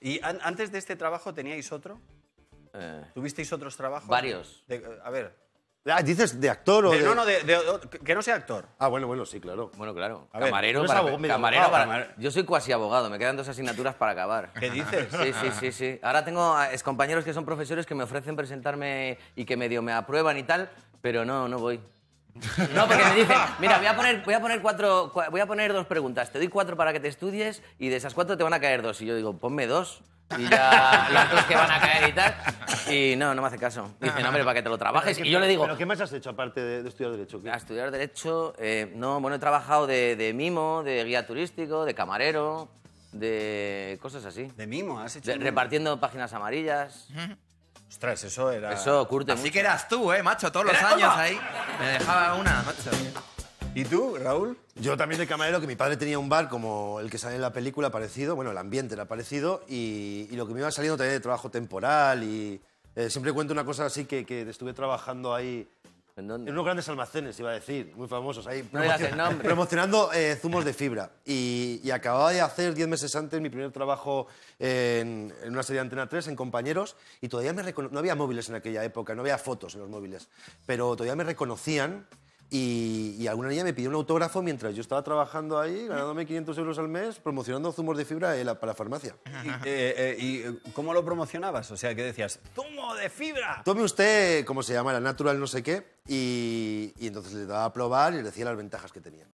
¿Y antes de este trabajo teníais otro? Eh. ¿Tuvisteis otros trabajos? Varios. a ver. Ah, dices de actor o de, No, no, de- que no sea actor. Ah, bueno, bueno, sí, claro. bueno, claro. camarero para, camarero para- Yo soy cuasi abogado, me quedan dos asignaturas para acabar. ¿Qué dices? Sí, sí, sí, sí. Ahora tengo es compañeros que son profesores que me ofrecen presentarme y que medio me aprueban y tal, pero no, no voy. No, porque me dice, mira, voy a poner, voy a poner cuatro, voy a poner dos preguntas. Te doy cuatro para que te estudies y de esas cuatro te van a caer dos. Y yo digo, ponme dos. Y ya los dos que van a caer y tal. Y no, no me hace caso. Dice, no, hombre, para que te lo trabajes. Y yo le digo, ¿Pero qué más has hecho aparte de, estudiar Derecho? a estudiar Derecho, eh, no, bueno, he trabajado de, mimo, de guía turístico, de camarero, de cosas así. De mimo, has hecho. repartiendo páginas amarillas. Ostras, eso era... Eso curte Así que eras tú, ¿eh, macho? Todos los años ahí me dejaba una, macho. ¿Y tú, Raúl? Yo también de camarero, que mi padre tenía un bar como el que sale en la película, parecido, bueno, el ambiente era parecido, y, lo que me iba saliendo también de trabajo temporal, y eh, siempre cuento una cosa así que, que estuve trabajando ahí ¿En unos grandes almacenes, iba a decir, muy famosos ahí. Promocionando eh, zumos de fibra. Y, acababa de hacer, diez meses antes, mi primer trabajo eh, en, una serie de Antena 3, en Compañeros, y todavía me No había móviles en aquella época, no había fotos en los móviles, pero todavía me reconocían y, alguna niña me pidió un autógrafo mientras yo estaba trabajando ahí, ganándome 500 euros al mes, promocionando zumos de fibra para la farmacia. ¿Y, eh, eh, eh, cómo lo promocionabas? O sea, ¿qué decías? ¡Zumo de fibra! Tome usted, ¿cómo se llama? La natural no sé qué. Y, y entonces le daba a probar y le decía las ventajas que tenía.